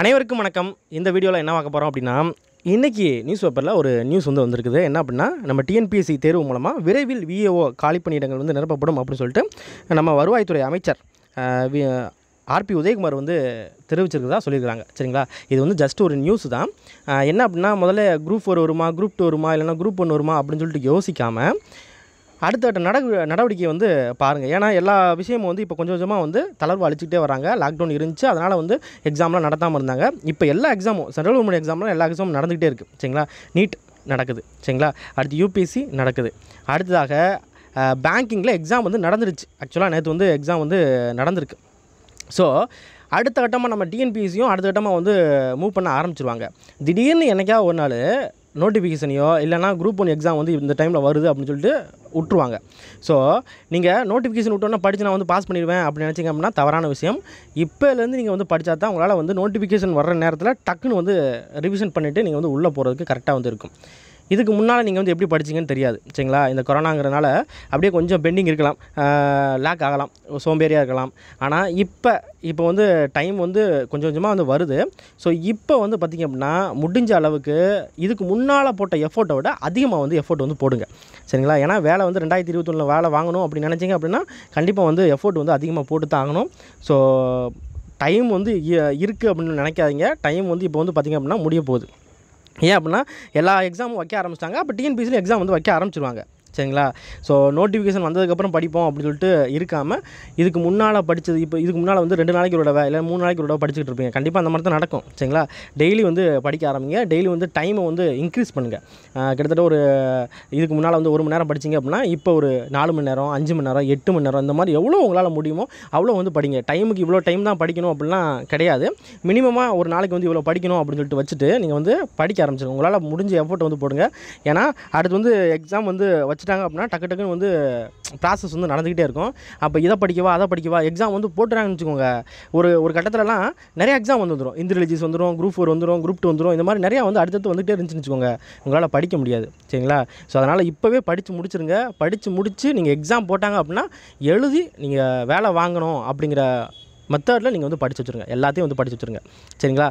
அனைவருக்கும் வணக்கம் இந்த வீடியோவில் என்ன பார்க்க போகிறோம் அப்படின்னா இன்றைக்கி நியூஸ் பேப்பரில் ஒரு நியூஸ் வந்து வந்திருக்குது என்ன அப்படின்னா நம்ம டிஎன்பிஎஸ்சி தேர்வு மூலமாக விரைவில் விஏஓ காலி பணியிடங்கள் வந்து நிரப்பப்படும் அப்படின்னு சொல்லிட்டு நம்ம வருவாய்த்துறை அமைச்சர் ஆர்பி உதயகுமார் வந்து தெரிவிச்சிருக்கிறதா சொல்லியிருக்கிறாங்க சரிங்களா இது வந்து ஜஸ்ட் ஒரு நியூஸ் தான் என்ன அப்படின்னா முதல்ல குரூப் ஃபோர் வருமா குரூப் டூ வருமா இல்லைனா குரூப் ஒன் வருமா அப்படின்னு சொல்லிட்டு யோசிக்காமல் அடுத்தடுத்த நட நடவடிக்கை வந்து பாருங்கள் ஏன்னா எல்லா விஷயமும் வந்து இப்போ கொஞ்சம் கொஞ்சமாக வந்து தளர்வு அழிச்சிக்கிட்டே வராங்க லாக்டவுன் இருந்துச்சு அதனால் வந்து எக்ஸாம்லாம் நடத்தாமல் இருந்தாங்க இப்போ எல்லா எக்ஸாமும் சென்ட்ரல் கவர்மெண்ட் எக்ஸாம்லாம் எல்லா எக்ஸாமும் நடந்துகிட்டே இருக்குது சரிங்களா நீட் நடக்குது சரிங்களா அடுத்து யூபிஎஸ்சி நடக்குது அடுத்ததாக பேங்கிங்கில் எக்ஸாம் வந்து நடந்துருச்சு ஆக்சுவலாக நேற்று வந்து எக்ஸாம் வந்து நடந்திருக்கு ஸோ அடுத்த கட்டமாக நம்ம டிஎன்பிஎஸ்சியும் அடுத்த கட்டமாக வந்து மூவ் பண்ண ஆரம்பிச்சிருவாங்க திடீர்னு என்னைக்கா ஒரு நாள் நோட்டிஃபிகேஷனையோ இல்லைனா குரூப் ஒன் எக்ஸாம் வந்து இந்த டைமில் வருது அப்படின்னு சொல்லிட்டு விட்ருவாங்க ஸோ நீங்கள் நோட்டிஃபிகேஷன் விட்டோன்னா படித்து நான் வந்து பாஸ் பண்ணிடுவேன் அப்படின்னு நினச்சிங்க அப்படின்னா தவறான விஷயம் இப்போலேருந்து நீங்கள் வந்து படித்தா தான் உங்களால் வந்து நோட்டிஃபிகேஷன் வர்ற நேரத்தில் டக்குன்னு வந்து ரிவிஷன் பண்ணிவிட்டு நீங்கள் வந்து உள்ளே போகிறதுக்கு கரெக்டாக வந்து இருக்கும் இதுக்கு முன்னால் நீங்கள் வந்து எப்படி படிச்சிங்கன்னு தெரியாது சரிங்களா இந்த கொரோனாங்கிறனால அப்படியே கொஞ்சம் பெண்டிங் இருக்கலாம் லேக் ஆகலாம் சோம்பேறியாக இருக்கலாம் ஆனால் இப்போ இப்போ வந்து டைம் வந்து கொஞ்சம் கொஞ்சமாக வந்து வருது ஸோ இப்போ வந்து பார்த்திங்க அப்படின்னா முடிஞ்ச அளவுக்கு இதுக்கு முன்னால் போட்ட எஃபோர்ட்டை விட அதிகமாக வந்து எஃபோர்ட் வந்து போடுங்க சரிங்களா ஏன்னா வேலை வந்து ரெண்டாயிரத்தி இருபத்தொன்னில் வேலை வாங்கணும் அப்படின்னு நினச்சிங்க அப்படின்னா கண்டிப்பாக வந்து எஃபோர்ட் வந்து அதிகமாக போட்டு தான் ஆகணும் ஸோ டைம் வந்து இருக்குது அப்படின்னு நினைக்காதீங்க டைம் வந்து இப்போ வந்து பார்த்திங்க அப்படின்னா முடிய போகுது ஏன் அப்படின்னா எல்லா எக்ஸாமும் வைக்க ஆரம்பிச்சிட்டாங்க அப்போ டிஎன்பிசியில் எக்ஸாம் வந்து வைக்க ஆரம்பிச்சிருவாங்க சரிங்களா ஸோ நோட்டிஃபிகேஷன் வந்ததுக்கப்புறம் படிப்போம் அப்படின்னு சொல்லிட்டு இருக்காமல் இதுக்கு முன்னால் படித்தது இப்போ இதுக்கு முன்னால் வந்து ரெண்டு நாளைக்கு ஒரு தடவை இல்லை மூணு நாளைக்கு ஒரு தடவை படிச்சுட்டு இருப்பீங்க கண்டிப்பாக அந்த மாதிரி தான் நடக்கும் சரிங்களா டெய்லி வந்து படிக்க ஆரம்பிங்க டெய்லி வந்து டைமை வந்து இன்க்ரீஸ் பண்ணுங்கள் கிட்டத்தட்ட ஒரு இதுக்கு முன்னால் வந்து ஒரு மணி நேரம் படிச்சிங்க அப்படின்னா இப்போ ஒரு நாலு மணி நேரம் அஞ்சு மணி நேரம் எட்டு மணி நேரம் இந்த மாதிரி எவ்வளோ உங்களால் முடியுமோ அவ்வளோ வந்து படிங்க டைமுக்கு இவ்வளோ டைம் தான் படிக்கணும் அப்படிலாம் கிடையாது மினிமமாக ஒரு நாளைக்கு வந்து இவ்வளோ படிக்கணும் அப்படின்னு சொல்லிட்டு வச்சுட்டு நீங்கள் வந்து படிக்க ஆரம்பிச்சிடும் உங்களால் முடிஞ்ச எஃபர்ட் வந்து போடுங்க ஏன்னா அடுத்து வந்து எக்ஸாம் வந்து வச்சு வச்சுட்டாங்க அப்படின்னா டக்கு டக்குன்னு வந்து ப்ராசஸ் வந்து நடந்துக்கிட்டே இருக்கும் அப்போ இதை படிக்கவா அதை படிக்கவா எக்ஸாம் வந்து போட்டுறாங்கன்னு வச்சுக்கோங்க ஒரு ஒரு கட்டத்திலலாம் நிறைய எக்ஸாம் வந்து வந்துடும் இந்திரலஜிஸ் வந்துடும் குரூப் ஃபோர் வந்துடும் குரூப் டூ வந்துடும் இந்த மாதிரி நிறையா வந்து அடுத்தடுத்து வந்துகிட்டே இருந்துச்சுன்னு வச்சுக்கோங்க உங்களால் படிக்க முடியாது சரிங்களா ஸோ அதனால் இப்போவே படித்து முடிச்சிருங்க படித்து முடித்து நீங்கள் எக்ஸாம் போட்டாங்க அப்படின்னா எழுதி நீங்கள் வேலை வாங்கணும் அப்படிங்கிற மெத்தேர்டில் நீங்கள் வந்து படித்து வச்சுருங்க எல்லாத்தையும் வந்து படித்து வச்சுருங்க சரிங்களா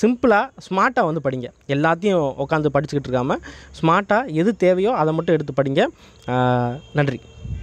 சிம்பிளாக ஸ்மார்ட்டாக வந்து படிங்க எல்லாத்தையும் உட்காந்து படிச்சுக்கிட்டு இருக்காமல் ஸ்மார்ட்டாக எது தேவையோ அதை மட்டும் எடுத்து படிங்க நன்றி